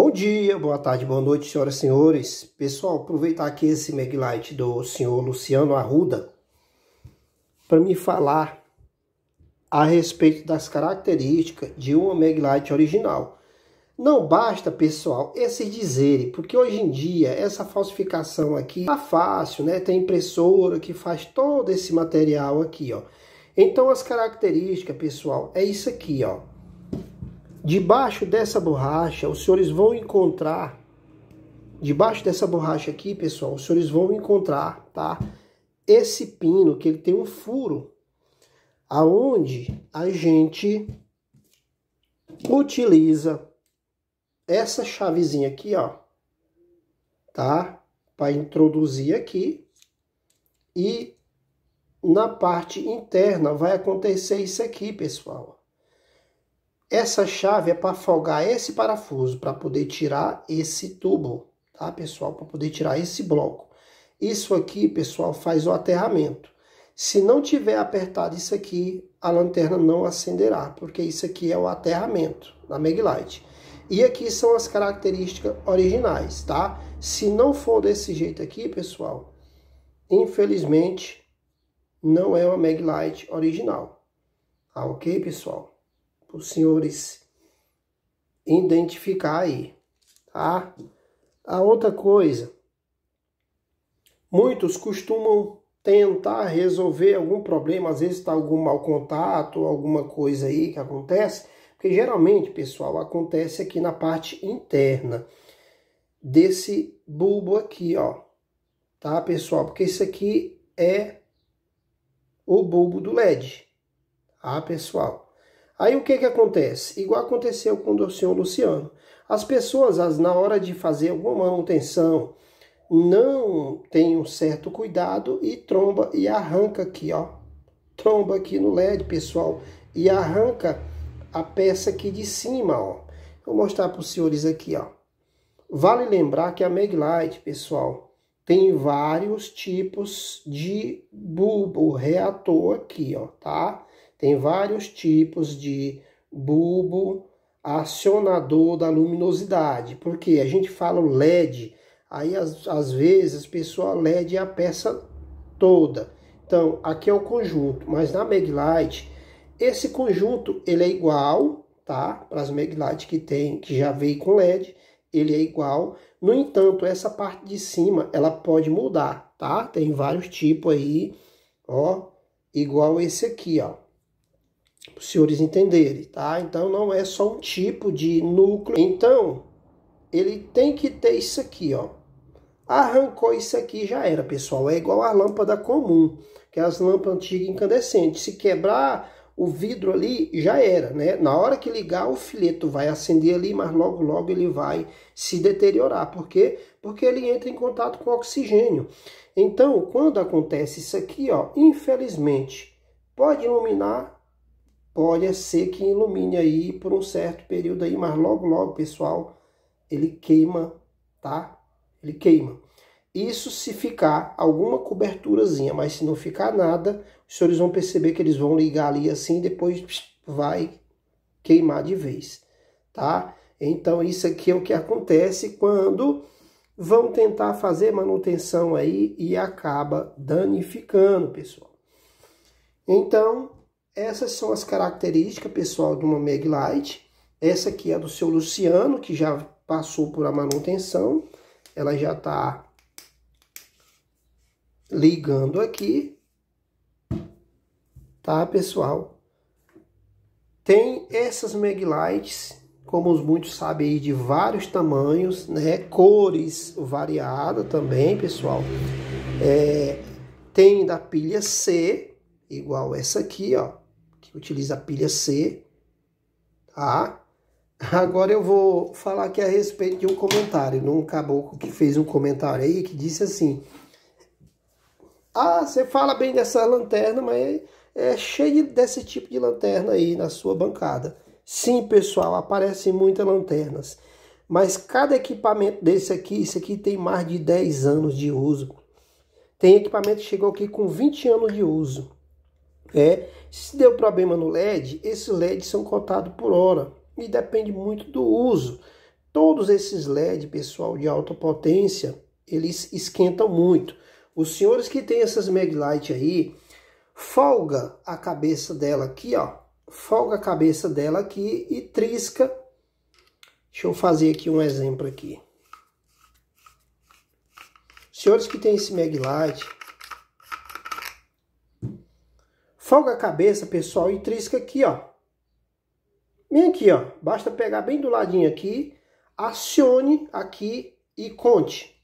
Bom dia, boa tarde, boa noite, senhoras e senhores. Pessoal, aproveitar aqui esse Meglite do senhor Luciano Arruda para me falar a respeito das características de uma Meglite original. Não basta, pessoal, esse é dizerem, porque hoje em dia essa falsificação aqui tá fácil, né? Tem impressora que faz todo esse material aqui, ó. Então as características, pessoal, é isso aqui, ó. Debaixo dessa borracha, os senhores vão encontrar, debaixo dessa borracha aqui, pessoal, os senhores vão encontrar, tá? Esse pino que ele tem um furo, aonde a gente utiliza essa chavezinha aqui, ó, tá? Para introduzir aqui e na parte interna vai acontecer isso aqui, pessoal. Essa chave é para folgar esse parafuso, para poder tirar esse tubo, tá, pessoal? Para poder tirar esse bloco. Isso aqui, pessoal, faz o aterramento. Se não tiver apertado isso aqui, a lanterna não acenderá, porque isso aqui é o aterramento da Meglite. E aqui são as características originais, tá? Se não for desse jeito aqui, pessoal, infelizmente não é uma Meglite original. Tá ok, pessoal? para os senhores identificar aí, tá? A outra coisa, muitos costumam tentar resolver algum problema, às vezes está algum mau contato, alguma coisa aí que acontece, porque geralmente, pessoal, acontece aqui na parte interna desse bulbo aqui, ó. Tá, pessoal? Porque isso aqui é o bulbo do LED. Tá, pessoal? Aí o que, que acontece? Igual aconteceu com o senhor Luciano. As pessoas, as, na hora de fazer alguma manutenção, não tem um certo cuidado e tromba e arranca aqui, ó. Tromba aqui no LED, pessoal, e arranca a peça aqui de cima, ó. Vou mostrar para os senhores aqui, ó. Vale lembrar que a Meglite, pessoal, tem vários tipos de bulbo reator aqui, ó, tá? Tem vários tipos de bulbo acionador da luminosidade, porque a gente fala LED, aí às, vezes pessoal LED é a peça toda. Então, aqui é o conjunto, mas na Maglite, esse conjunto ele é igual, tá? Para as Maglite que tem, que já veio com LED, ele é igual. No entanto, essa parte de cima, ela pode mudar, tá? Tem vários tipos aí, ó, igual esse aqui, ó os senhores entenderem, tá? Então não é só um tipo de núcleo. Então, ele tem que ter isso aqui, ó. Arrancou isso aqui, já era, pessoal. É igual a lâmpada comum, que é as lâmpadas antigas incandescentes. Se quebrar o vidro ali, já era, né? Na hora que ligar, o fileto vai acender ali, mas logo, logo ele vai se deteriorar. Por quê? Porque ele entra em contato com oxigênio. Então, quando acontece isso aqui, ó, infelizmente, pode iluminar pode ser que ilumine aí por um certo período aí, mas logo, logo, pessoal, ele queima, tá? Ele queima. Isso se ficar alguma coberturazinha, mas se não ficar nada, os senhores vão perceber que eles vão ligar ali assim, depois vai queimar de vez, tá? Então isso aqui é o que acontece quando vão tentar fazer manutenção aí e acaba danificando, pessoal. Então, essas são as características, pessoal, de uma Meg Light. Essa aqui é do seu Luciano, que já passou por a manutenção. Ela já está ligando aqui. Tá, pessoal? Tem essas Meg Lights, como muitos sabem aí, de vários tamanhos, né? Cores variadas também, pessoal. É, tem da pilha C, igual essa aqui, ó utiliza a pilha C, tá? Agora eu vou falar aqui a respeito de um comentário, num caboclo que fez um comentário aí que disse assim: Ah, você fala bem dessa lanterna, mas é, é cheio desse tipo de lanterna aí na sua bancada. Sim, pessoal, aparecem muitas lanternas, mas cada equipamento desse aqui, isso aqui tem mais de 10 anos de uso. Tem equipamento que chegou aqui com 20 anos de uso. É, se deu problema no LED, esses LEDs são contados por hora e depende muito do uso. Todos esses LED, pessoal, de alta potência, eles esquentam muito. Os senhores que têm essas Maglite aí, folga a cabeça dela aqui, ó. Folga a cabeça dela aqui e trisca. Deixa eu fazer aqui um exemplo aqui. Os senhores que têm esse Maglite, Folga a cabeça, pessoal, e trisca aqui, ó. Bem aqui, ó. Basta pegar bem do ladinho aqui, acione aqui e conte.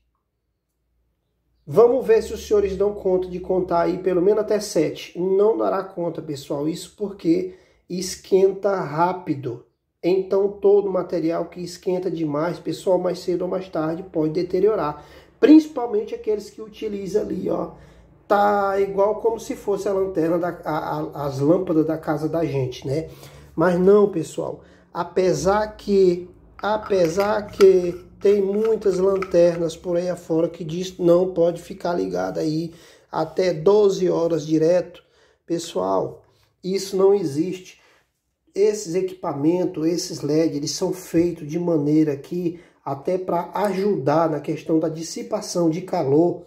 Vamos ver se os senhores dão conta de contar aí pelo menos até 7. Não dará conta, pessoal, isso porque esquenta rápido. Então, todo material que esquenta demais, pessoal, mais cedo ou mais tarde pode deteriorar. Principalmente aqueles que utilizam ali, ó, tá igual como se fosse a lanterna, da, a, a, as lâmpadas da casa da gente, né? Mas não, pessoal. Apesar que, apesar que tem muitas lanternas por aí afora que diz não pode ficar ligada aí até 12 horas direto. Pessoal, isso não existe. Esses equipamentos, esses LEDs, eles são feitos de maneira que até para ajudar na questão da dissipação de calor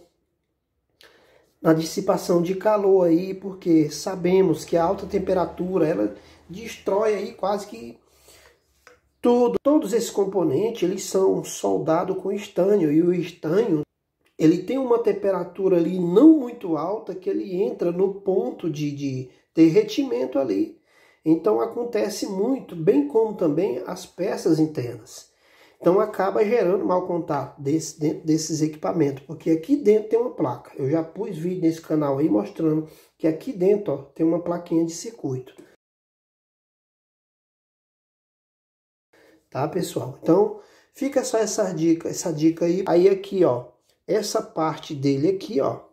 na dissipação de calor aí, porque sabemos que a alta temperatura ela destrói aí quase que tudo. Todos esses componentes eles são soldados com estanho e o estanho ele tem uma temperatura ali não muito alta que ele entra no ponto de, de derretimento ali. Então acontece muito, bem como também as peças internas. Então acaba gerando mau contato desse, dentro desses equipamentos, porque aqui dentro tem uma placa. Eu já pus vídeo nesse canal aí mostrando que aqui dentro ó, tem uma plaquinha de circuito. Tá, pessoal? Então, fica só essa dica, essa dica aí. Aí aqui, ó, essa parte dele aqui, ó,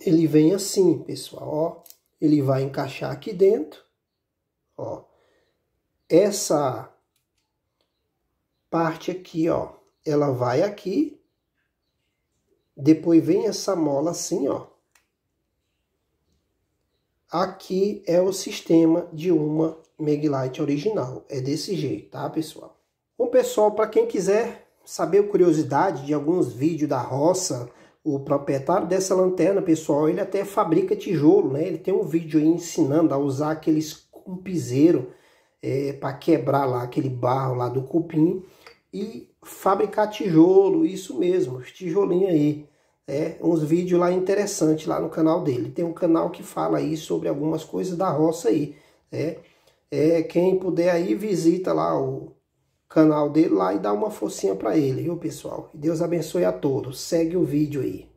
ele vem assim, pessoal, ó. Ele vai encaixar aqui dentro, ó. Essa parte aqui, ó. Ela vai aqui, depois vem essa mola assim, ó. Aqui é o sistema de uma Meglite original. É desse jeito, tá, pessoal? Bom, pessoal, para quem quiser saber curiosidade de alguns vídeos da roça, o proprietário dessa lanterna, pessoal, ele até fabrica tijolo, né? Ele tem um vídeo aí ensinando a usar aqueles cumpizeiro é, para quebrar lá aquele barro lá do cupim e fabricar tijolo, isso mesmo, os tijolinhos aí. É, uns vídeos lá interessantes lá no canal dele. Tem um canal que fala aí sobre algumas coisas da roça aí. É, é quem puder aí visita lá o canal dele lá e dá uma forcinha para ele, viu pessoal? Deus abençoe a todos. Segue o vídeo aí.